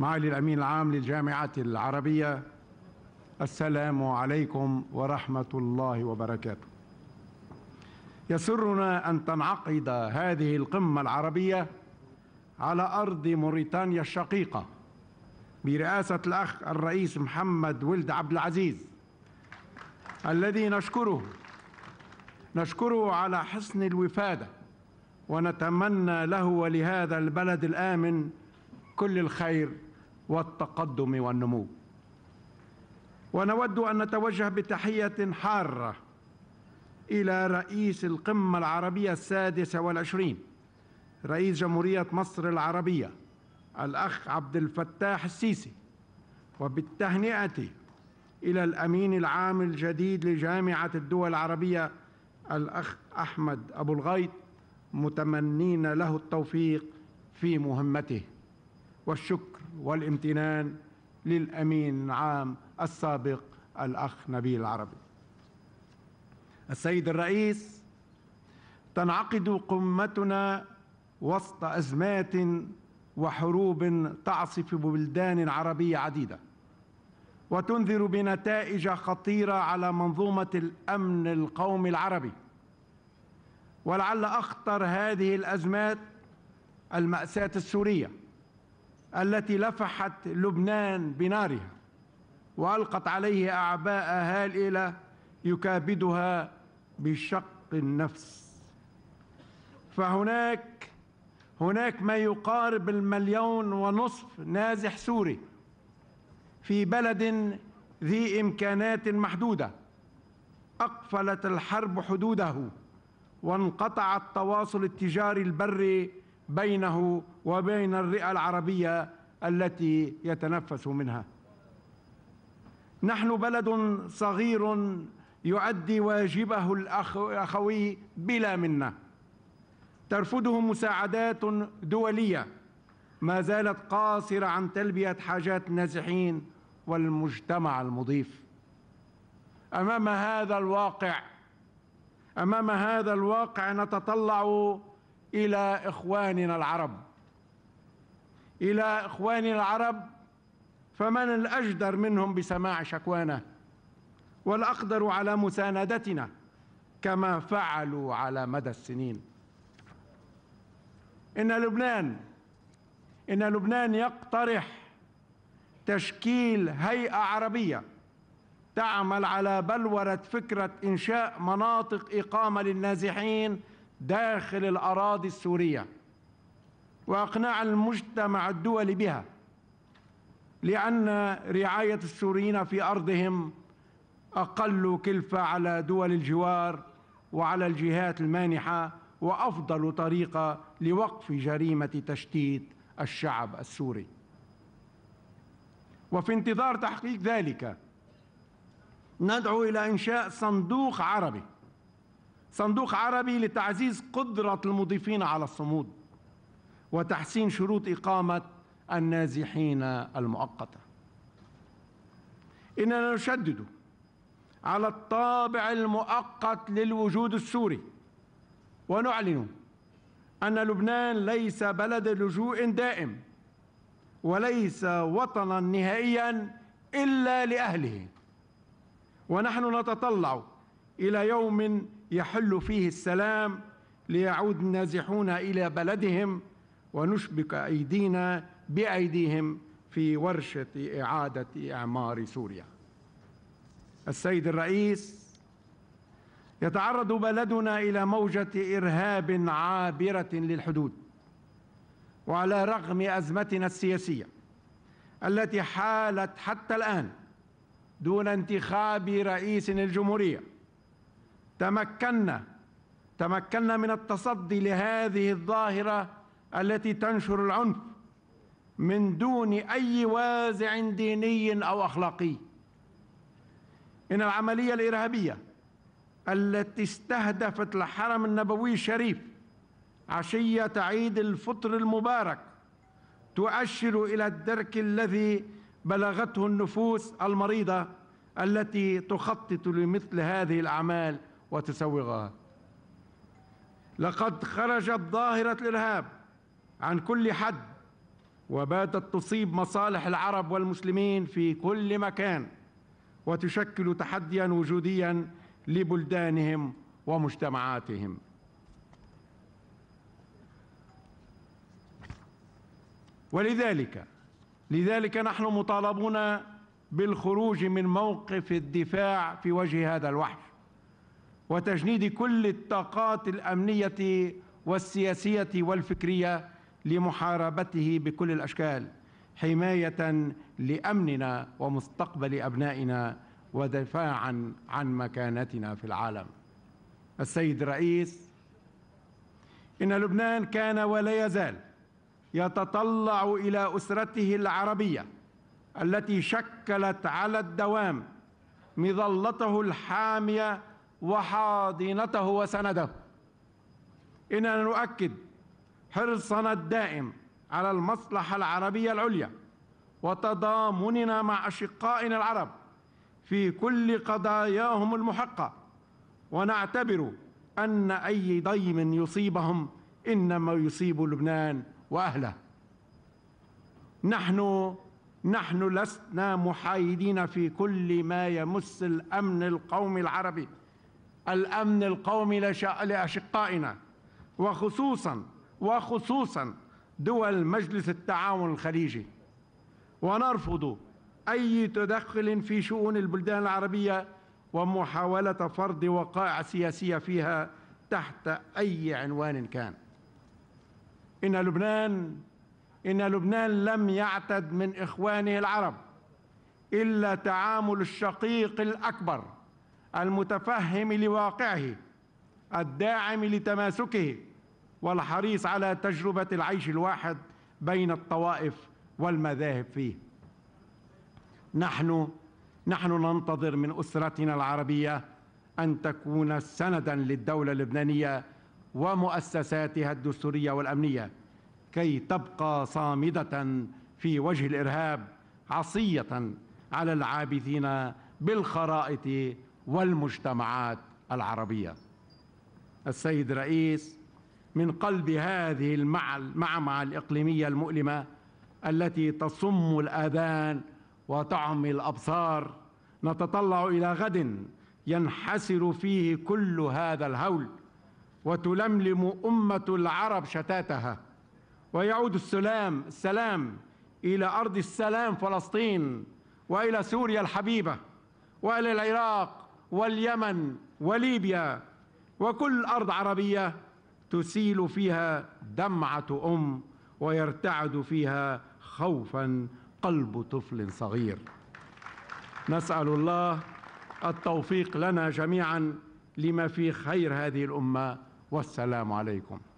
معالي الأمين العام للجامعة العربية السلام عليكم ورحمة الله وبركاته يسرنا أن تنعقد هذه القمة العربية على أرض موريتانيا الشقيقة برئاسة الأخ الرئيس محمد ولد عبد العزيز الذي نشكره نشكره على حسن الوفادة ونتمنى له ولهذا البلد الآمن كل الخير والتقدم والنمو ونود أن نتوجه بتحية حارة إلى رئيس القمة العربية السادسة والعشرين رئيس جمهورية مصر العربية الأخ عبد الفتاح السيسي وبالتهنئة إلى الأمين العام الجديد لجامعة الدول العربية الأخ أحمد أبو الغيط متمنين له التوفيق في مهمته والشكر والامتنان للأمين العام السابق الأخ نبيل العربي السيد الرئيس تنعقد قمتنا وسط أزمات وحروب تعصف ببلدان عربية عديدة وتنذر بنتائج خطيرة على منظومة الأمن القومي العربي ولعل أخطر هذه الأزمات المأساة السورية التي لفحت لبنان بنارها وألقت عليه أعباء هائلة يكابدها بشق النفس فهناك هناك ما يقارب المليون ونصف نازح سوري في بلد ذي إمكانات محدودة أقفلت الحرب حدوده وانقطع التواصل التجاري البري بينه وبين الرئة العربية التي يتنفس منها نحن بلد صغير يؤدي واجبه الأخوي بلا منة ترفضه مساعدات دولية ما زالت قاصرة عن تلبية حاجات النازحين والمجتمع المضيف أمام هذا الواقع أمام هذا الواقع نتطلع إلى إخواننا العرب إلى إخواننا العرب فمن الأجدر منهم بسماع شكوانا والأقدر على مساندتنا كما فعلوا على مدى السنين إن لبنان إن لبنان يقترح تشكيل هيئة عربية تعمل على بلورة فكرة إنشاء مناطق إقامة للنازحين داخل الأراضي السورية وأقناع المجتمع الدولي بها لأن رعاية السوريين في أرضهم أقل كلفة على دول الجوار وعلى الجهات المانحة وأفضل طريقة لوقف جريمة تشتيت الشعب السوري وفي انتظار تحقيق ذلك ندعو إلى إنشاء صندوق عربي صندوق عربي لتعزيز قدرة المضيفين على الصمود وتحسين شروط إقامة النازحين المؤقتة إننا نشدد على الطابع المؤقت للوجود السوري ونعلن أن لبنان ليس بلد لجوء دائم وليس وطنا نهائيا إلا لأهله ونحن نتطلع إلى يوم يحل فيه السلام ليعود النازحون إلى بلدهم ونشبك أيدينا بأيديهم في ورشة إعادة إعمار سوريا السيد الرئيس يتعرض بلدنا إلى موجة إرهاب عابرة للحدود وعلى رغم أزمتنا السياسية التي حالت حتى الآن دون انتخاب رئيس الجمهورية تمكنا تمكنا من التصدي لهذه الظاهرة التي تنشر العنف من دون أي وازع ديني أو أخلاقي إن العملية الإرهابية التي استهدفت الحرم النبوي الشريف عشية عيد الفطر المبارك تؤشر إلى الدرك الذي بلغته النفوس المريضة التي تخطط لمثل هذه الأعمال وتسوغها لقد خرجت ظاهرة الإرهاب عن كل حد وباتت تصيب مصالح العرب والمسلمين في كل مكان وتشكل تحديا وجوديا لبلدانهم ومجتمعاتهم ولذلك لذلك نحن مطالبون بالخروج من موقف الدفاع في وجه هذا الوحش وتجنيد كل الطاقات الأمنية والسياسية والفكرية لمحاربته بكل الأشكال حماية لأمننا ومستقبل أبنائنا ودفاعا عن مكانتنا في العالم السيد الرئيس إن لبنان كان ولا يزال يتطلع إلى أسرته العربية التي شكلت على الدوام مظلته الحامية وحاضنته وسنده إننا نؤكد حرصنا الدائم على المصلحة العربية العليا وتضامننا مع أشقائنا العرب في كل قضاياهم المحقة ونعتبر أن أي ضيم يصيبهم إنما يصيب لبنان وأهله نحن نحن لسنا محايدين في كل ما يمس الأمن القومي العربي الأمن القومي لأشقائنا وخصوصاً وخصوصا دول مجلس التعاون الخليجي ونرفض أي تدخل في شؤون البلدان العربية ومحاولة فرض وقائع سياسية فيها تحت أي عنوان كان إن لبنان إن لبنان لم يعتد من إخوانه العرب إلا تعامل الشقيق الأكبر المتفهم لواقعه الداعم لتماسكه والحريص على تجربة العيش الواحد بين الطوائف والمذاهب فيه نحن نحن ننتظر من أسرتنا العربية أن تكون سندا للدولة اللبنانية ومؤسساتها الدستورية والأمنية كي تبقى صامدة في وجه الإرهاب عصية على العابثين بالخرائط والمجتمعات العربية السيد رئيس من قلب هذه المعمعة الإقليمية المؤلمة التي تصم الآذان وتعمي الأبصار نتطلع إلى غد ينحسر فيه كل هذا الهول وتلملم أمة العرب شتاتها ويعود السلام السلام إلى أرض السلام فلسطين وإلى سوريا الحبيبة وإلى العراق واليمن وليبيا وكل أرض عربية تسيل فيها دمعة أم ويرتعد فيها خوفا قلب طفل صغير نسأل الله التوفيق لنا جميعا لما في خير هذه الأمة والسلام عليكم